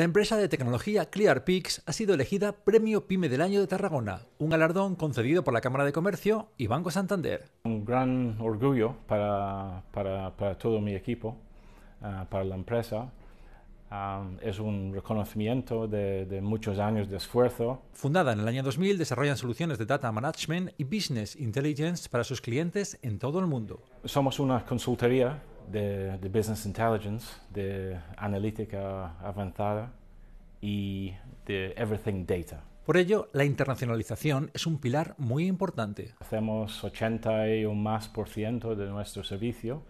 La empresa de tecnología ClearPix ha sido elegida Premio Pyme del Año de Tarragona, un galardón concedido por la Cámara de Comercio y Banco Santander. Un gran orgullo para, todo mi equipo, ah, para la empresa. Ah, es un reconocimiento de, de, muchos años de esfuerzo. Fundada en el año 2000, desarrollan soluciones de data management y business intelligence para sus clientes en todo el mundo. Somos una consultoría de, business intelligence, de analítica avanzada y de everything data. Por ello, la internacionalización es un pilar muy importante. Hacemos 80 y un más por ciento de nuestro servicio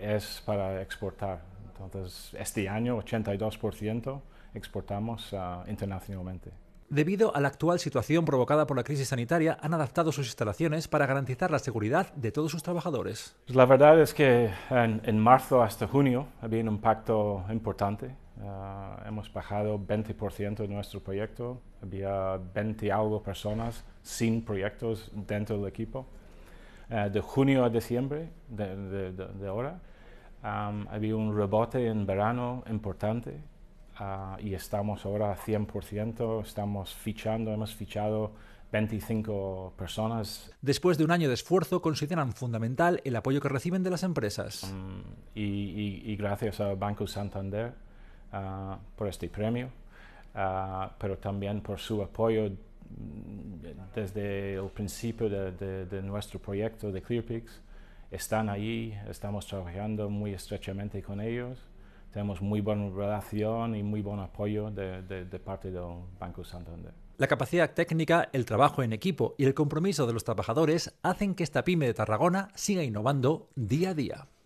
es para exportar. Entonces, este año 82% exportamos ah, internacionalmente. Debido a la actual situación provocada por la crisis sanitaria, han adaptado sus instalaciones para garantizar la seguridad de todos sus trabajadores. Pues la verdad es que en, marzo hasta junio había un impacto importante. Ah, hemos bajado 20% de nuestro proyecto. Había 20 algo personas sin proyectos dentro del equipo. Ah, de junio a diciembre de, ahora había un rebote en verano importante Ah, y estamos ahora 100%, estamos fichando, hemos fichado 25 personas. Después de un año de esfuerzo, consideran fundamental el apoyo que reciben de las empresas. Mm, y, gracias a Banco Santander ah, por este premio, ah, pero también por su apoyo mm, desde el principio de, nuestro proyecto de ClearPix. Están ahí, estamos trabajando muy estrechamente con ellos tenemos muy buena relación y muy buen apoyo de, de, de parte del Banco Santander. La capacidad técnica, el trabajo en equipo y el compromiso de los trabajadores hacen que esta pyme de Tarragona siga innovando día a día.